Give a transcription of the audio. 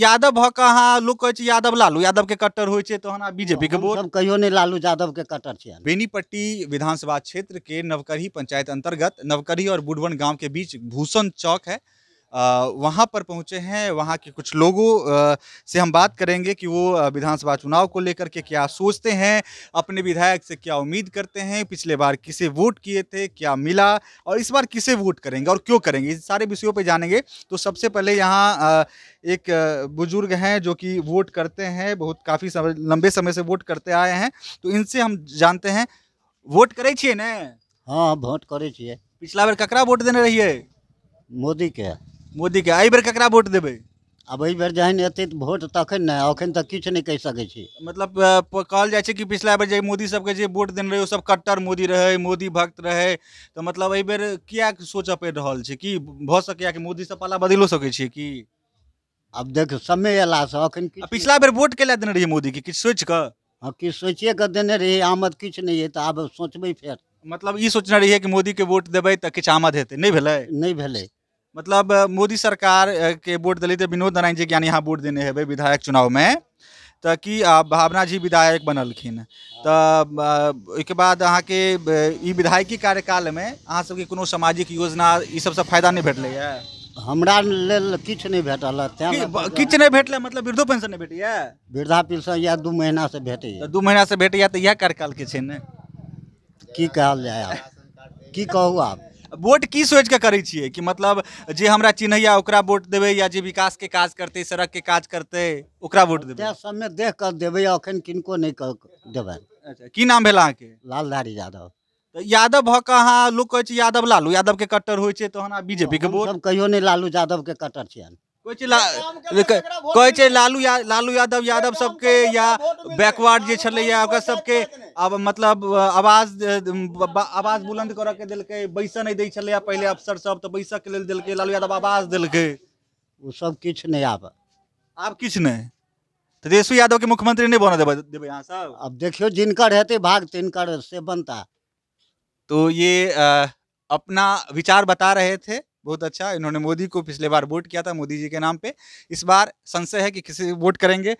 यादव ह अहा लोग कहे यादव लालू यादव के कट्टर हो तो बीजेपी के वोट कहो नहीं लालू यादव के कट्टर छियै बेनीपट्टी विधानसभा क्षेत्र के नवकरी पंचायत अंतर्गत नवकरी और बुढ़वन गांव के बीच भूषण चौक है वहाँ पर पहुँचे हैं वहाँ के कुछ लोगों से हम बात करेंगे कि वो विधानसभा चुनाव को लेकर के क्या सोचते हैं अपने विधायक से क्या उम्मीद करते हैं पिछले बार किसे वोट किए थे क्या मिला और इस बार किसे वोट करेंगे और क्यों करेंगे इन सारे विषयों पर जानेंगे तो सबसे पहले यहाँ एक बुजुर्ग हैं जो कि वोट करते हैं बहुत काफ़ी समय लंबे समय से वोट करते आए हैं तो इनसे हम जानते हैं वोट करे छे न हाँ वोट करे छे पिछला बार ककरा वोट देने रहिए मोदी के मोदी के आई बेर ककरा वोट देबे अब एहि बेर जहन एते वोट तखन नै अखन तक किछ नै कह सकै छी मतलब कहल जाइ छै कि पिछला बेर जे मोदी सबके जे वोट देने रहै ओ सब कट्टर मोदी रहै मोदी भक्त रहै त मतलब एहि बेर किया सोच पड़ि रहल छै कि भ सकै कि सब पाला बदलो सकै छी कि अब देख समय से एखन पिछला बेर वोट कैला देने मोदी के किछु सोच क हाँ किछु सोचिए कऽ देने रही आमद किछु नहीं है तऽ आब सोचबै फिर मतलब सोचना रही है कि मोदी के वोट देवे तो किछु आमद हेतै नहीं भेलै नहीं भेलै मतलब मोदी सरकार के वोट दलित विनोद नारायण जी ज्ञानी यहाँ वोट देने हेबे विधायक चुनाव में तो कि भावना जी विधायक बनलखिन तो के बाद अहाँ के विधायकी कार्यकाल में अहाँ सबके कोनो सामाजिक योजना सब से फायदा नहीं भेटल है हमरा लेल किछ नहीं भेटल किछु नहीं भेटल मतलब वृद्धो पेंशन नहीं भेटे वृद्धा पेंशन या दू महीना से भेटैए दू महीना से भेटे तो इएह कार्यकाल के की जाए की कहू आप वोट की सोच के करे छे कि मतलब जे हमरा चिन्हैया ओकरा वोट देवे या जे के काज सड़क के काज करते ओकरा वोट देवे तै में देख कर देवे अखन किनको कर देबनि अच्छा की नाम भेल अहाँके लालधारी यादव यादव भक कऽ अहाँ लोक यादव लालू यादव लालू कट्टर हो तो बीजेपी के वोट कहियो नहीं लालू यादव के कट्टर छे कोई कोई लालू या लालू यादव यादव सबके या बैकवर्ड जो सबके अब मतलब आवाज आवाज बुलंद कर के के बैस नहीं दै छे पहले अफसर सब तो बैस के लिए दिल्क लालू यादव आवाज देलकै वो सब कि नहीं आब आब किछु नहि तेजस्वी यादव के मुख्यमंत्री नहीं बना देवे सब अब देखियो जिनका रहते भाग तिनकर से बनता तो ये अपना विचार बता रहे थे बहुत अच्छा इन्होंने मोदी को पिछले बार वोट किया था मोदी जी के नाम पे इस बार संशय है कि किसी वोट करेंगे